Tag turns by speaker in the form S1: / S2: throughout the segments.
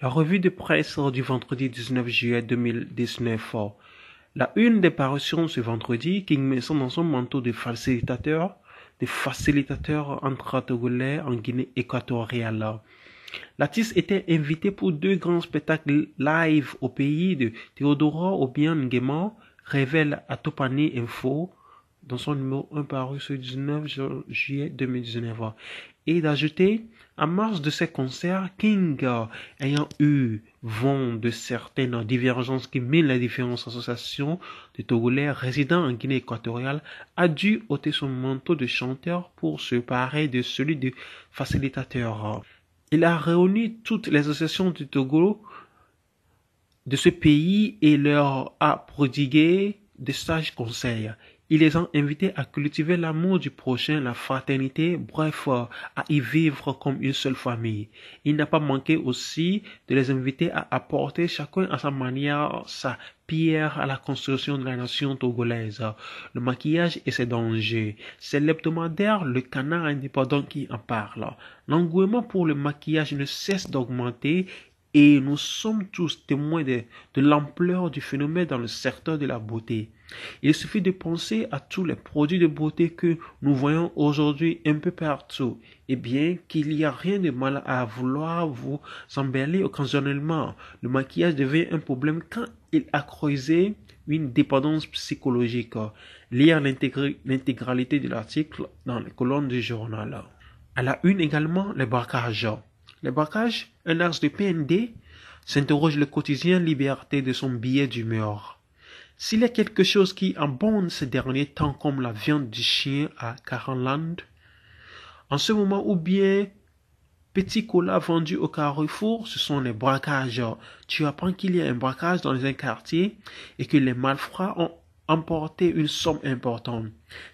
S1: La revue de presse du vendredi 19 juillet 2019. La une des parutions ce vendredi, King son dans son manteau de facilitateur, de facilitateur en togolais en Guinée équatoriale. L'artiste était invité pour deux grands spectacles live au pays de Theodora Obiang Nguema, révèle à Topani Info, dans son numéro 1 paru ce 19 juillet 2019 et d'ajouter à mars de ses concerts, King, ayant eu vent de certaines divergences qui mêlent les différentes associations de Togolais résidant en Guinée équatoriale, a dû ôter son manteau de chanteur pour se parer de celui de facilitateur. Il a réuni toutes les associations de Togo de ce pays et leur a prodigué de sages conseils. Il les a invités à cultiver l'amour du prochain, la fraternité, bref, à y vivre comme une seule famille. Il n'a pas manqué aussi de les inviter à apporter chacun à sa manière sa pierre à la construction de la nation togolaise. Le maquillage et ses dangers. C'est l'hebdomadaire Le Canard indépendant qui en parle. L'engouement pour le maquillage ne cesse d'augmenter et nous sommes tous témoins de, l'ampleur du phénomène dans le secteur de la beauté. Il suffit de penser à tous les produits de beauté que nous voyons aujourd'hui un peu partout. Eh bien, qu'il n'y a rien de mal à vouloir vous embellir occasionnellement. Le maquillage devient un problème quand il a creusé une dépendance psychologique. Lire l'intégralité de l'article dans les colonnes du journal. À la une également, les barcage. Les braquages, un axe de PND, s'interroge le quotidien liberté de son billet d'humeur. S'il y a quelque chose qui abonde ces derniers temps comme la viande du chien à Caranland, en ce moment ou bien petit cola vendu au carrefour, ce sont les braquages. Tu apprends qu'il y a un braquage dans un quartier et que les malfrats ont emporté une somme importante.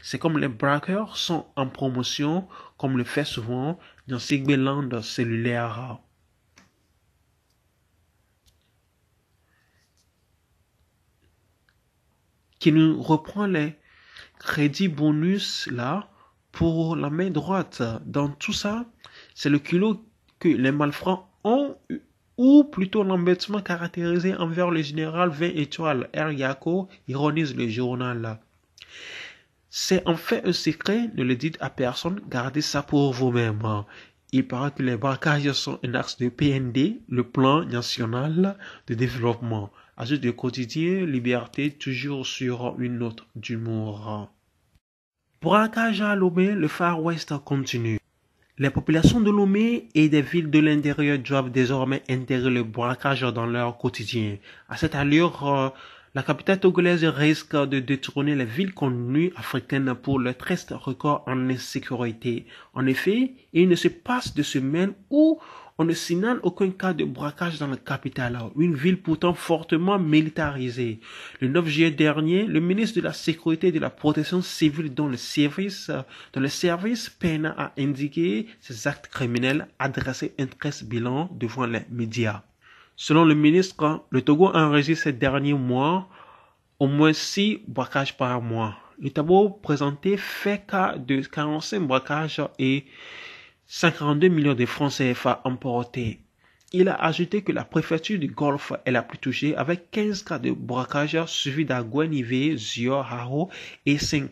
S1: C'est comme les braqueurs sont en promotion, comme le fait souvent dans ces cellulaires. qui nous reprend les crédits bonus là pour la main droite. Dans tout ça, c'est le culot que les malfrats ont ou plutôt l'embêtement caractérisé envers le général 20 étoiles. R. ironise le journal là. C'est en fait un secret, ne le dites à personne, gardez ça pour vous-même. Hein. Il paraît que les braquages sont un axe de PND, le plan national de développement. Ajoute de quotidien, liberté toujours sur une note d'humour. Hein. Braquage à Lomé, le Far West continue. Les populations de Lomé et des villes de l'intérieur doivent désormais intégrer le braquage dans leur quotidien. À cette allure, euh, la capitale togolaise risque de détourner les villes connues africaines pour le triste record en insécurité. En effet, il ne se passe de semaine où on ne signale aucun cas de braquage dans la capitale, une ville pourtant fortement militarisée. Le 9 juillet dernier, le ministre de la Sécurité et de la Protection civile dans le service, dont le service peine a indiqué ses actes criminels adressés un triste bilan devant les médias. Selon le ministre, hein, le Togo enregistre ces derniers mois au moins six braquages par mois. Le tableau présenté fait cas de 45 braquages et 52 millions de francs CFA emportés. Il a ajouté que la préfecture du Golfe est la plus touchée avec 15 cas de braquages suivis d'Aguenive, Zio, Haro et 5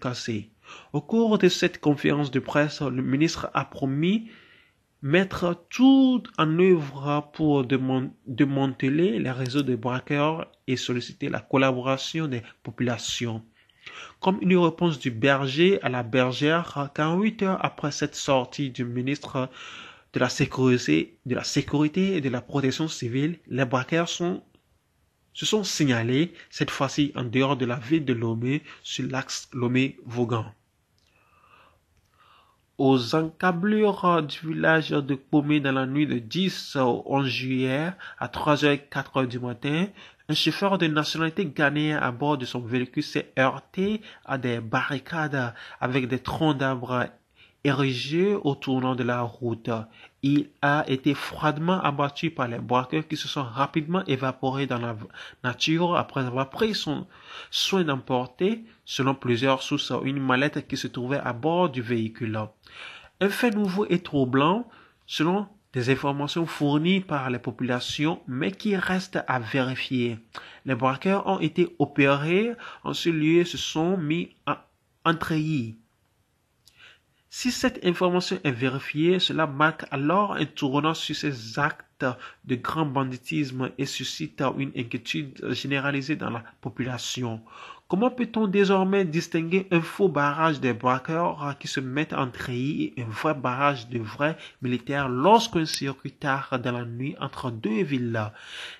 S1: Au cours de cette conférence de presse, le ministre a promis mettre tout en œuvre pour démanteler les réseaux de braqueurs et solliciter la collaboration des populations. Comme une réponse du berger à la bergère, car huit heures après cette sortie du ministre de la sécurité, de la sécurité et de la protection civile, les braqueurs se sont signalés, cette fois-ci en dehors de la ville de Lomé, sur l'axe Lomé-Vaughan aux encablures du village de Pomé dans la nuit de 10 au 11 juillet à 3h 4 du matin, un chauffeur de nationalité ghanéenne à bord de son véhicule s'est heurté à des barricades avec des troncs d'arbres érigés au tournant de la route il a été froidement abattu par les braqueurs qui se sont rapidement évaporés dans la nature après avoir pris son soin d'emporter, selon plusieurs sources, une mallette qui se trouvait à bord du véhicule. Un fait nouveau et troublant, selon des informations fournies par les populations, mais qui reste à vérifier. Les braqueurs ont été opérés, en ce lieu se sont mis en traînée si cette information est vérifiée, cela marque alors un tournant sur ces actes de grand banditisme et suscite une inquiétude généralisée dans la population. Comment peut-on désormais distinguer un faux barrage des braqueurs qui se mettent en treillis et un vrai barrage de vrais militaires lorsqu'un circuit tard dans la nuit entre deux villes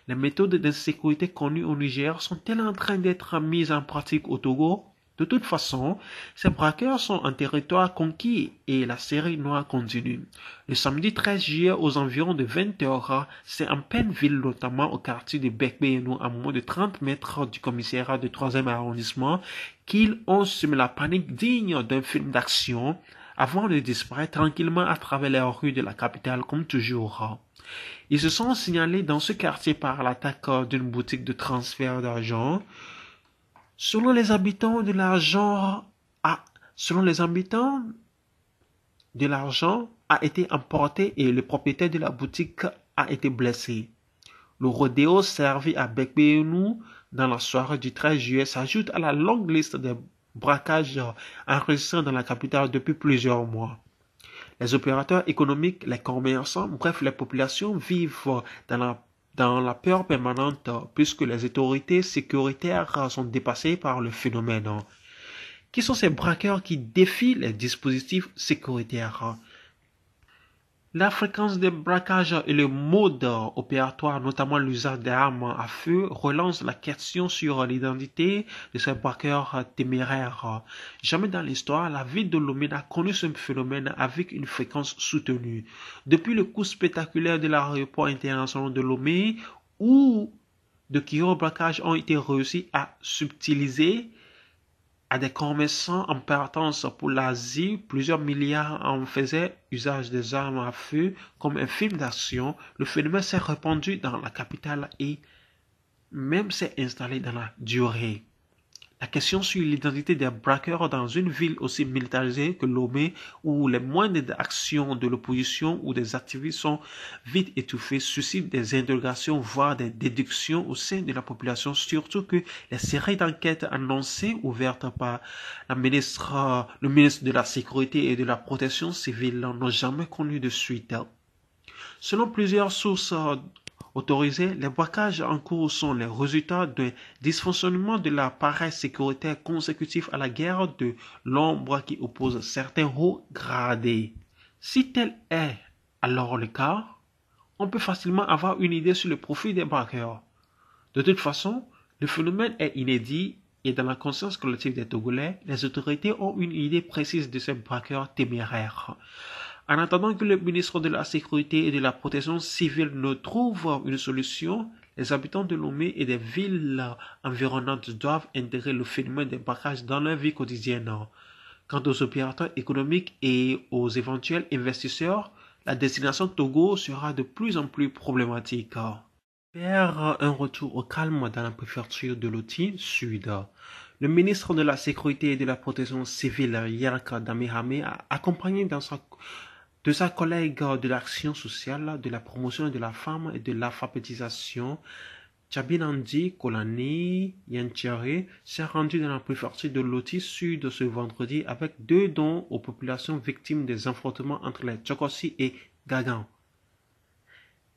S1: Les méthodes de sécurité connues au Niger sont-elles en train d'être mises en pratique au Togo de toute façon, ces braqueurs sont un territoire conquis et la série noire continue. Le samedi 13 juillet aux environs de 20 heures, c'est en pleine ville, notamment au quartier de Bekbeyeno, à moins de 30 mètres du commissariat du troisième arrondissement, qu'ils ont semé la panique digne d'un film d'action avant de disparaître tranquillement à travers les rues de la capitale comme toujours. Ils se sont signalés dans ce quartier par l'attaque d'une boutique de transfert d'argent, Selon les habitants de l'argent a, selon les habitants de l'argent a été emporté et le propriétaire de la boutique a été blessé. Le rodéo servi à Bekbeunou dans la soirée du 13 juillet s'ajoute à la longue liste des braquages enregistrés dans la capitale depuis plusieurs mois. Les opérateurs économiques, les commerçants, bref, les populations vivent dans la dans la peur permanente puisque les autorités sécuritaires sont dépassées par le phénomène. Qui sont ces braqueurs qui défient les dispositifs sécuritaires la fréquence des braquages et le mode opératoire, notamment l'usage d'armes à feu, relance la question sur l'identité de ces braqueurs téméraires. Jamais dans l'histoire, la ville de Lomé n'a connu ce phénomène avec une fréquence soutenue. Depuis le coup spectaculaire de l'aéroport international de Lomé, où de qui braquages ont été réussis à subtiliser à des commerçants en partance pour l'Asie, plusieurs milliards en faisaient usage des armes à feu comme un film d'action. Le phénomène s'est répandu dans la capitale et même s'est installé dans la durée. La question sur l'identité des braqueurs dans une ville aussi militarisée que Lomé, où les moindres actions de l'opposition ou des activistes sont vite étouffées, suscite des interrogations, voire des déductions au sein de la population, surtout que les séries d'enquêtes annoncées ouvertes par la ministre, le ministre de la Sécurité et de la Protection civile n'ont jamais connu de suite. Selon plusieurs sources autorisé, les braquages en cours sont les résultats d'un dysfonctionnement de l'appareil sécuritaire consécutif à la guerre de l'ombre qui oppose certains hauts gradés. Si tel est alors le cas, on peut facilement avoir une idée sur le profit des braqueurs. De toute façon, le phénomène est inédit et dans la conscience collective des Togolais, les autorités ont une idée précise de ces braqueurs téméraires. En attendant que le ministre de la Sécurité et de la Protection civile ne trouve une solution, les habitants de Lomé et des villes environnantes doivent intégrer le phénomène des barrages dans leur vie quotidienne. Quant aux opérateurs économiques et aux éventuels investisseurs, la destination Togo sera de plus en plus problématique. Vers un retour au calme dans la préfecture de Sud. Le ministre de la Sécurité et de la Protection civile, Yarka a accompagné dans sa de sa collègue de l'action sociale, de la promotion de la femme et de l'alphabétisation, Chabinandi Kolani Yantiare s'est rendu dans la préfecture de Loti Sud ce vendredi avec deux dons aux populations victimes des affrontements entre les Tchokossi et Gagan.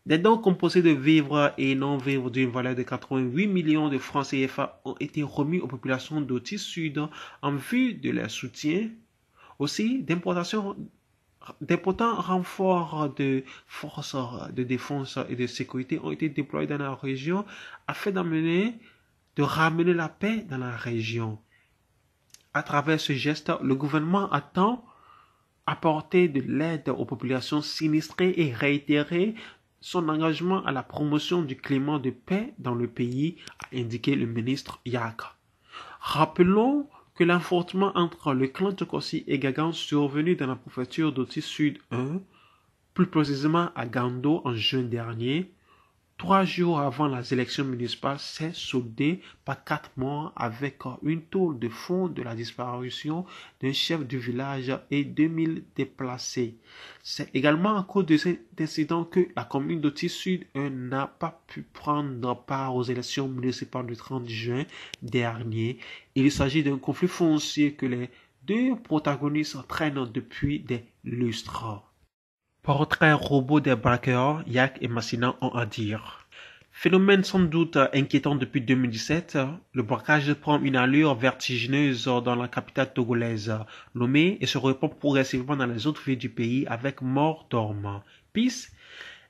S1: Des dons composés de vivres et non-vivres d'une valeur de 88 millions de francs CFA ont été remis aux populations d'Oti Sud en vue de leur soutien. Aussi, d'importation d'importants renforts de forces de défense et de sécurité ont été déployés dans la région afin d'amener, de ramener la paix dans la région. À travers ce geste, le gouvernement attend apporter de l'aide aux populations sinistrées et réitérer son engagement à la promotion du climat de paix dans le pays, a indiqué le ministre Yaka. Rappelons que l'affrontement entre le clan de Tokosi et Gagan survenu dans la préfecture d'Oti Sud 1, plus précisément à Gando en juin dernier, Trois jours avant les élections municipales, c'est soldé par quatre morts avec une tour de fond de la disparition d'un chef du village et 2000 déplacés. C'est également à cause de cet incident que la commune d'Oti Sud n'a pas pu prendre part aux élections municipales du 30 juin dernier. Il s'agit d'un conflit foncier que les deux protagonistes entraînent depuis des lustres. Portrait robot des braqueurs, Yak et Massina ont à dire. Phénomène sans doute inquiétant depuis 2017, le braquage prend une allure vertigineuse dans la capitale togolaise, Lomé, et se répand progressivement dans les autres villes du pays avec mort d'hommes. Pis,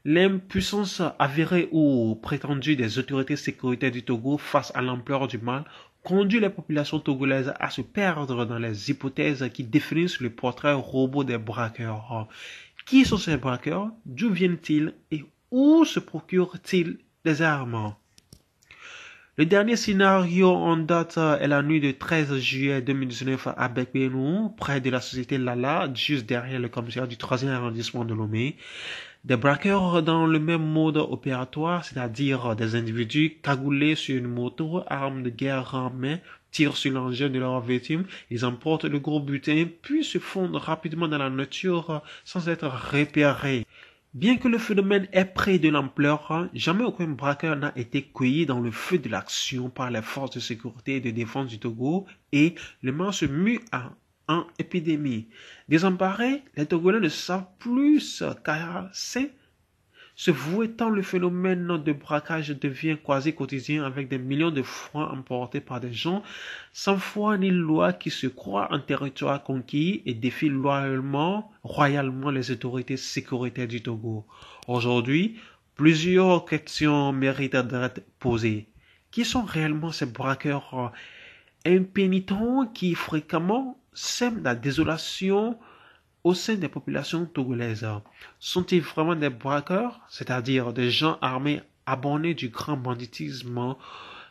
S1: l'impuissance avérée ou prétendue des autorités sécuritaires du Togo face à l'ampleur du mal conduit les populations togolaises à se perdre dans les hypothèses qui définissent le portrait robot des braqueurs. Qui sont ces braqueurs D'où viennent-ils Et où se procurent-ils des armes Le dernier scénario en date est la nuit du 13 juillet 2019 à Bekbenu, près de la société Lala, juste derrière le commissaire du 3e arrondissement de Lomé. Des braqueurs dans le même mode opératoire, c'est-à-dire des individus cagoulés sur une moto, armes de guerre en main, sur l'engin de leur victime, ils emportent le gros butin, puis se fondent rapidement dans la nature euh, sans être repérés. Bien que le phénomène ait pris de l'ampleur, euh, jamais aucun braqueur n'a été cueilli dans le feu de l'action par les forces de sécurité et de défense du Togo et le mens se mue en épidémie. Désemparés, les Togolais ne savent plus qu'à ce vouetant, le phénomène de braquage devient quasi quotidien avec des millions de francs emportés par des gens sans foi ni loi qui se croient en territoire conquis et défient loyalement, royalement les autorités sécuritaires du Togo. Aujourd'hui, plusieurs questions méritent d'être posées. Qui sont réellement ces braqueurs impénitents qui fréquemment sèment la désolation au sein des populations togolaises. Sont-ils vraiment des braqueurs, c'est-à-dire des gens armés abonnés du grand banditisme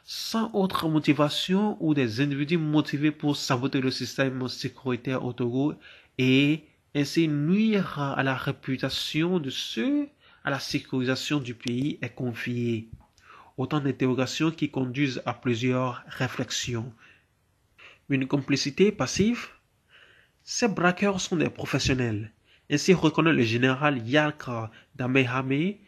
S1: sans autre motivation ou des individus motivés pour saboter le système sécuritaire au Togo et ainsi nuire à la réputation de ceux à la sécurisation du pays est confiée. Autant d'interrogations qui conduisent à plusieurs réflexions. Une complicité passive ces braqueurs sont des professionnels. Ainsi reconnaît le général Yarka Damehameh,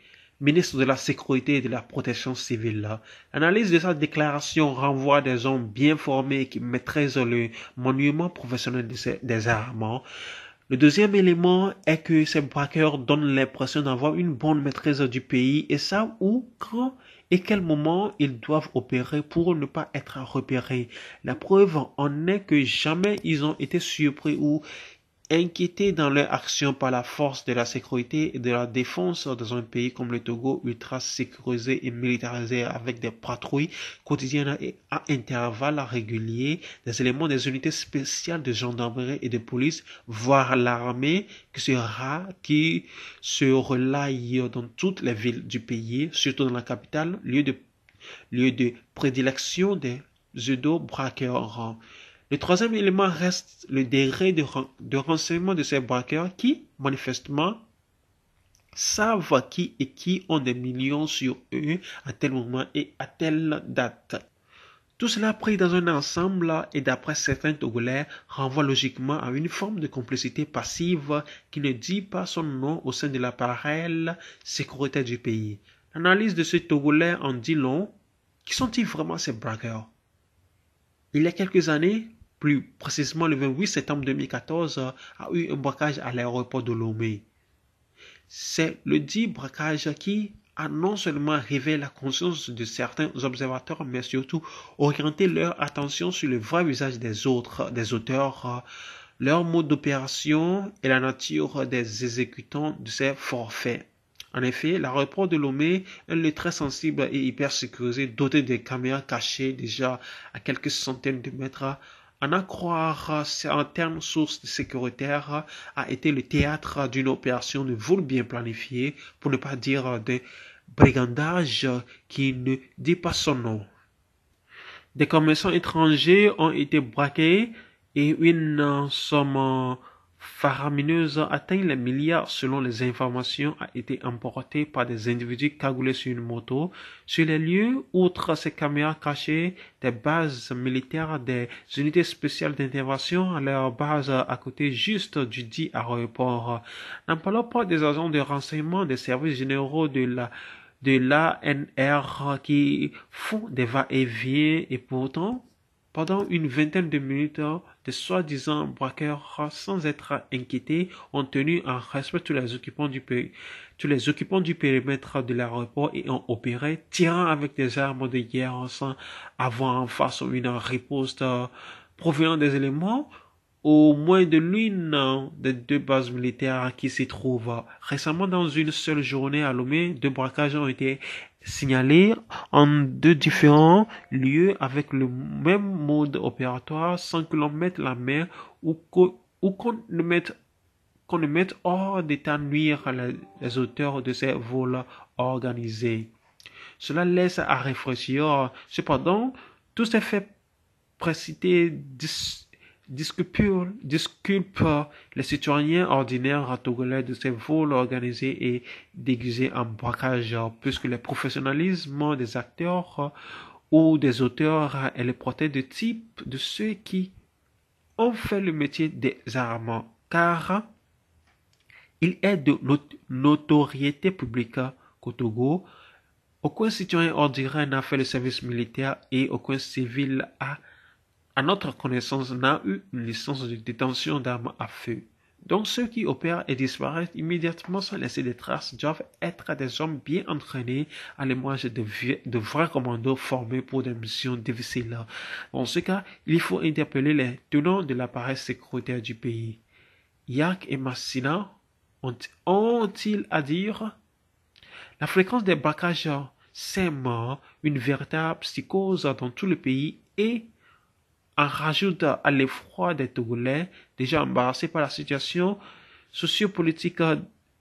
S1: ministre de la Sécurité et de la Protection civile. L'analyse de sa déclaration renvoie des hommes bien formés qui maîtrisent le monument professionnel des armes. Le deuxième élément est que ces braqueurs donnent l'impression d'avoir une bonne maîtrise du pays et savent où, quand et quel moment ils doivent opérer pour ne pas être repérés. La preuve en est que jamais ils ont été surpris ou inquiétés dans leur action par la force de la sécurité et de la défense dans un pays comme le Togo, ultra sécurisé et militarisé avec des patrouilles quotidiennes et à intervalles réguliers, des éléments des unités spéciales de gendarmerie et de police, voire l'armée qui sera, qui se relaye dans toutes les villes du pays, surtout dans la capitale, lieu de, lieu de prédilection des judo braqueurs le troisième élément reste le degré de, renseignement de ces braqueurs qui, manifestement, savent qui et qui ont des millions sur eux à tel moment et à telle date. Tout cela pris dans un ensemble et d'après certains Togolais renvoie logiquement à une forme de complicité passive qui ne dit pas son nom au sein de l'appareil sécuritaire du pays. L'analyse de ces Togolais en dit long. Qui sont-ils vraiment ces braqueurs Il y a quelques années, plus précisément le 28 septembre 2014, euh, a eu un braquage à l'aéroport de Lomé. C'est le dit braquage qui a non seulement révélé la conscience de certains observateurs, mais surtout orienté leur attention sur le vrai visage des autres, des auteurs, euh, leur mode d'opération et la nature des exécutants de ces forfaits. En effet, l'aéroport de Lomé est un lieu très sensible et hyper sécurisé, doté de caméras cachées déjà à quelques centaines de mètres en accroire en termes sources sécuritaires, a été le théâtre d'une opération de vol bien planifiée, pour ne pas dire de brigandage qui ne dit pas son nom. Des commerçants étrangers ont été braqués et une somme faramineuse atteint les milliards selon les informations a été emportée par des individus cagoulés sur une moto sur les lieux, outre ces caméras cachées, des bases militaires, des unités spéciales d'intervention, à leur base à côté juste du dit aéroport. N'en parlons pas des agents de renseignement des services généraux de la de l'ANR qui font des va-et-vient et pourtant pendant une vingtaine de minutes, des soi-disant braqueurs, sans être inquiétés, ont tenu en respect tous les occupants du, tous les occupants du périmètre de l'aéroport et ont opéré, tirant avec des armes de guerre sans avoir en face une riposte euh, provenant des éléments au moins de l'une des deux bases militaires qui s'y trouvent. Récemment, dans une seule journée à Lomé, deux braquages ont été signalés en deux différents lieux avec le même mode opératoire sans que l'on mette la main ou qu'on ne mette qu'on ne mette hors d'état nuire les, auteurs de ces vols organisés. Cela laisse à réfléchir. Cependant, tout ces fait précités disculpent disculpe les citoyens ordinaires togolais de ces vols organisés et déguisés en braquage, puisque le professionnalisme des acteurs euh, ou des auteurs est le protège de type de ceux qui ont fait le métier des armes, car il est de notoriété publique qu'au Togo, aucun citoyen ordinaire n'a fait le service militaire et aucun civil a à notre connaissance, n'a eu une licence de détention d'armes à feu. Donc ceux qui opèrent et disparaissent immédiatement sans laisser des traces doivent être des hommes bien entraînés à l'image de, vrais commandos formés pour des missions difficiles. En ce cas, il faut interpeller les tenants de l'appareil sécuritaire du pays. Yak et Massina ont-ils à dire La fréquence des braquages mort une véritable psychose dans tout le pays et en rajoute à l'effroi des Togolais, déjà embarrassés par la situation sociopolitique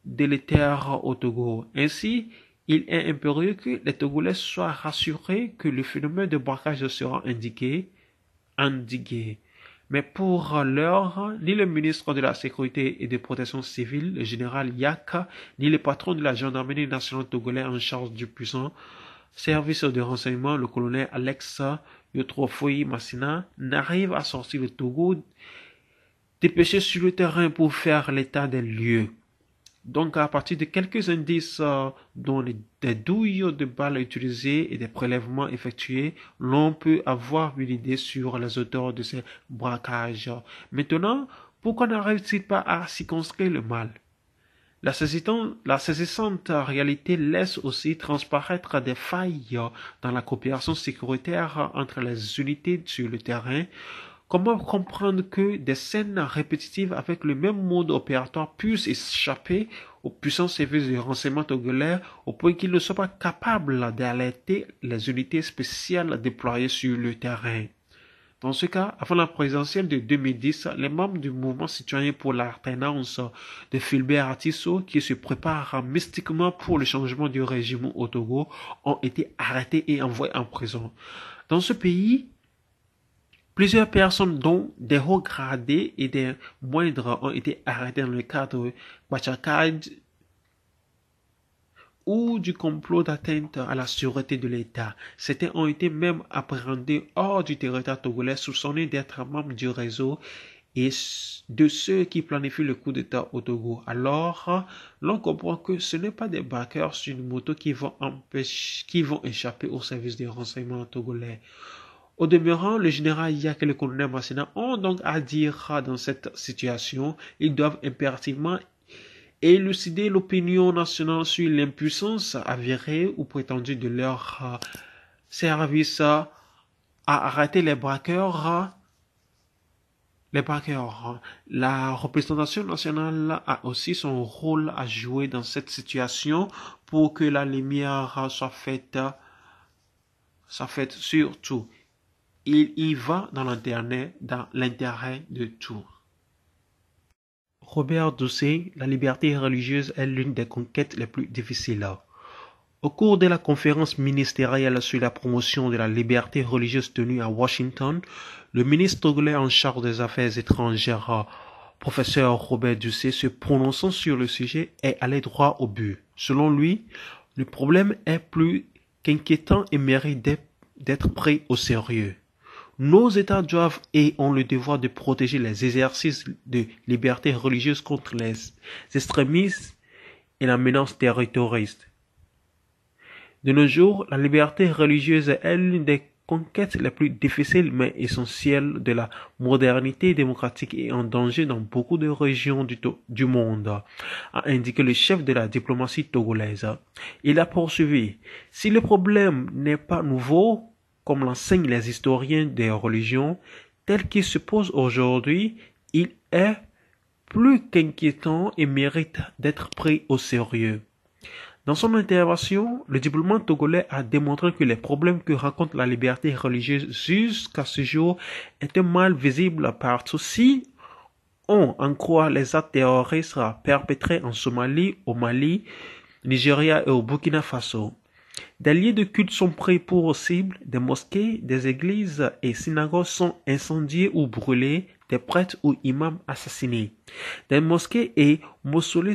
S1: délétère au Togo. Ainsi, il est impérieux que les Togolais soient rassurés que le phénomène de braquage sera indiqué, Mais pour l'heure, ni le ministre de la Sécurité et de Protection civile, le général Yaka, ni le patron de la gendarmerie nationale togolaise en charge du puissant service de renseignement, le colonel Alex le trophée Massina n'arrive à sortir le Togo dépêché sur le terrain pour faire l'état des lieux. Donc à partir de quelques indices euh, dont des douilles de balles utilisées et des prélèvements effectués, l'on peut avoir une idée sur les auteurs de ces braquages. Maintenant, pourquoi n'arrive-t-il pas à circonscrire le mal la saisissante, réalité laisse aussi transparaître des failles dans la coopération sécuritaire entre les unités sur le terrain. Comment comprendre que des scènes répétitives avec le même mode opératoire puissent échapper aux puissants services de renseignement togolais au point qu'ils ne soient pas capables d'alerter les unités spéciales déployées sur le terrain dans ce cas, avant la présidentielle de 2010, les membres du mouvement citoyen pour l'alternance de Fulbert Artiso qui se prépare mystiquement pour le changement du régime au Togo, ont été arrêtés et envoyés en prison. Dans ce pays, Plusieurs personnes, dont des hauts gradés et des moindres, ont été arrêtées dans le cadre de ou du complot d'atteinte à la sûreté de l'État. Certains ont été même appréhendés hors du territoire togolais soupçonnés d'être membres du réseau et de ceux qui planifient le coup d'État au Togo. Alors, l'on comprend que ce n'est pas des backers sur une moto qui vont, empêcher, qui vont échapper au service des renseignements togolais. Au demeurant, le général Yak et le colonel Massena ont donc à dire dans cette situation. Ils doivent impérativement élucider l'opinion nationale sur l'impuissance avérée ou prétendue de leur euh, service euh, à arrêter les braqueurs. Euh, les braqueurs. Hein. La représentation nationale a aussi son rôle à jouer dans cette situation pour que la lumière soit faite, soit faite sur tout. Il y va dans dans l'intérêt de tout. Robert Doucet, la liberté religieuse est l'une des conquêtes les plus difficiles. Au cours de la conférence ministérielle sur la promotion de la liberté religieuse tenue à Washington, le ministre anglais en charge des affaires étrangères, professeur Robert Doucet, se prononçant sur le sujet, est allé droit au but. Selon lui, le problème est plus qu'inquiétant et mérite d'être pris au sérieux nos États doivent et ont le devoir de protéger les exercices de liberté religieuse contre les extrémistes et la menace terroriste. De nos jours, la liberté religieuse est l'une des conquêtes les plus difficiles mais essentielles de la modernité démocratique et en danger dans beaucoup de régions du, du monde, a indiqué le chef de la diplomatie togolaise. Il a poursuivi, si le problème n'est pas nouveau, comme l'enseignent les historiens des religions, tel qu'il se pose aujourd'hui, il est plus qu'inquiétant et mérite d'être pris au sérieux. Dans son intervention, le diplomate togolais a démontré que les problèmes que rencontre la liberté religieuse jusqu'à ce jour étaient mal visibles tous si on en croit les actes terroristes perpétrés en Somalie, au Mali, Nigeria et au Burkina Faso. Des lieux de culte sont pris pour cible, des mosquées, des églises et synagogues sont incendiées ou brûlées, des prêtres ou imams assassinés. Des mosquées et mausolées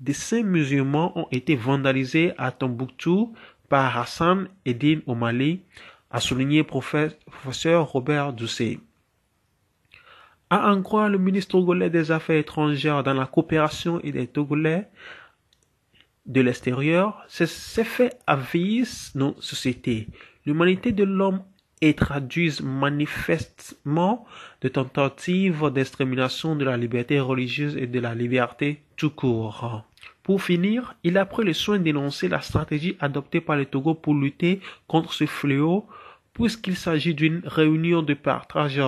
S1: des saints musulmans ont été vandalisés à Tombouctou par Hassan Eddin mali a souligné professeur Robert Doucet. À en croire le ministre togolais des Affaires étrangères dans la coopération et des Togolais, de l'extérieur ces faits avisent nos sociétés. L'humanité de l'homme et traduisent manifestement de tentatives d'extermination de la liberté religieuse et de la liberté tout court. Pour finir, il a pris le soin d'énoncer la stratégie adoptée par le Togo pour lutter contre ce fléau, puisqu'il s'agit d'une réunion de partage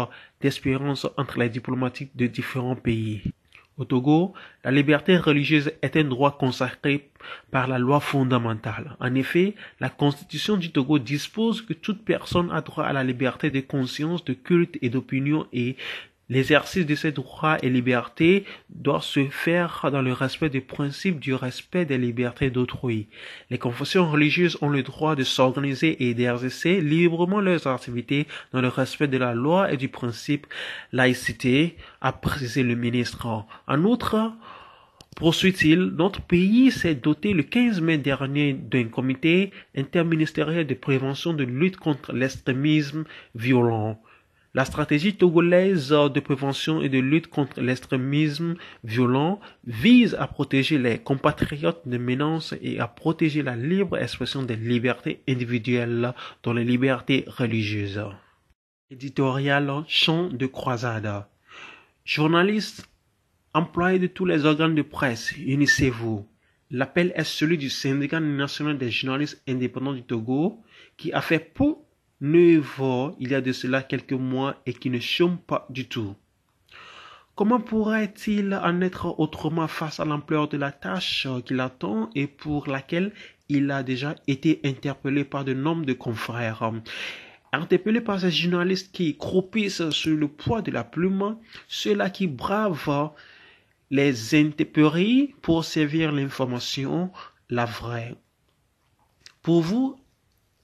S1: d'espérance entre les diplomatiques de différents pays. Au Togo, la liberté religieuse est un droit consacré par la loi fondamentale. En effet, la Constitution du Togo dispose que toute personne a droit à la liberté de conscience, de culte et d'opinion et L'exercice de ces droits et libertés doit se faire dans le respect des principes du respect des libertés d'autrui. Les confessions religieuses ont le droit de s'organiser et d'exercer librement leurs activités dans le respect de la loi et du principe laïcité, a précisé le ministre. En outre, Poursuit-il, notre pays s'est doté le 15 mai dernier d'un comité interministériel de prévention de lutte contre l'extrémisme violent la stratégie togolaise de prévention et de lutte contre l'extrémisme violent vise à protéger les compatriotes de menaces et à protéger la libre expression des libertés individuelles dans les libertés religieuses. Éditorial Champ de croisade. Journalistes, employés de tous les organes de presse, unissez-vous. L'appel est celui du syndicat national des journalistes indépendants du Togo qui a fait pour. Nouveau, il y a de cela quelques mois et qui ne chôme pas du tout. Comment pourrait-il en être autrement face à l'ampleur de la tâche qu'il attend et pour laquelle il a déjà été interpellé par de nombreux confrères Interpellé par ces journalistes qui croupissent sur le poids de la plume, ceux-là qui bravent les intempéries pour servir l'information, la vraie. Pour vous,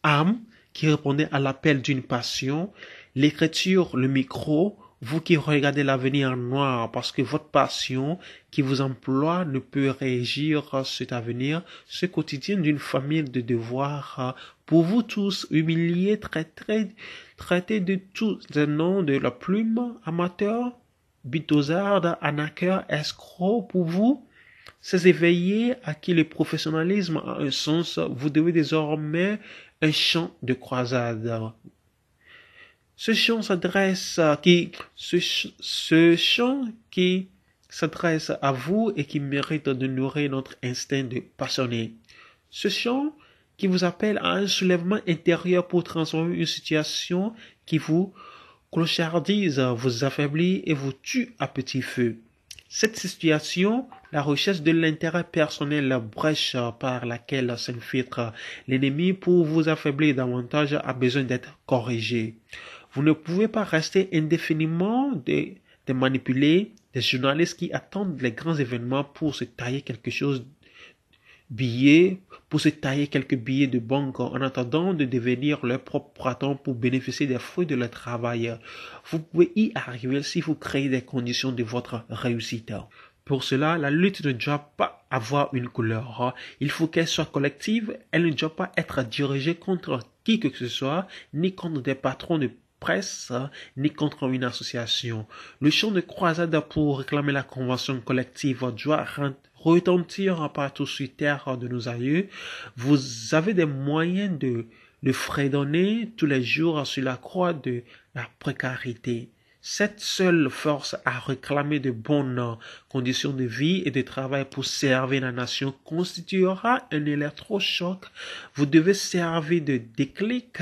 S1: âme, qui répondait à l'appel d'une passion, l'écriture, le micro, vous qui regardez l'avenir noir parce que votre passion qui vous emploie ne peut régir cet avenir, ce quotidien d'une famille de devoirs euh, pour vous tous humiliés, traités, traités de tous les noms de la plume, amateur, bitozard, anaqueur, escroc pour vous. Ces éveillés à qui le professionnalisme a un sens, vous devez désormais un chant de croisade. Ce chant s'adresse qui ce, chant qui s'adresse à vous et qui mérite de nourrir notre instinct de passionné. Ce chant qui vous appelle à un soulèvement intérieur pour transformer une situation qui vous clochardise, vous affaiblit et vous tue à petit feu. Cette situation, la recherche de l'intérêt personnel, la brèche par laquelle s'infiltre l'ennemi pour vous affaiblir davantage a besoin d'être corrigée. Vous ne pouvez pas rester indéfiniment de, de manipuler des journalistes qui attendent les grands événements pour se tailler quelque chose billets pour se tailler quelques billets de banque en attendant de devenir leur propre patron pour bénéficier des fruits de leur travail. Vous pouvez y arriver si vous créez des conditions de votre réussite. Pour cela, la lutte ne doit pas avoir une couleur. Il faut qu'elle soit collective. Elle ne doit pas être dirigée contre qui que ce soit, ni contre des patrons de presse ni contre une association. Le champ de croisade pour réclamer la convention collective doit retentir partout sur terre de nos aïeux. Vous avez des moyens de le fredonner tous les jours sur la croix de la précarité. Cette seule force à réclamer de bonnes conditions de vie et de travail pour servir la nation constituera un électrochoc. Vous devez servir de déclic.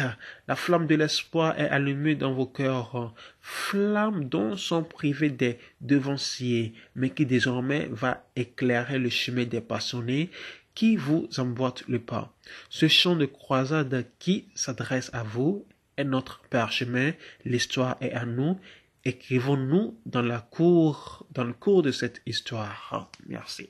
S1: La flamme de l'espoir est allumée dans vos cœurs, flamme dont sont privés des devanciers, mais qui désormais va éclairer le chemin des passionnés qui vous emboîtent le pas. Ce chant de croisade qui s'adresse à vous est notre parchemin, l'histoire est à nous Écrivons-nous dans la cour, dans le cours de cette histoire. Merci.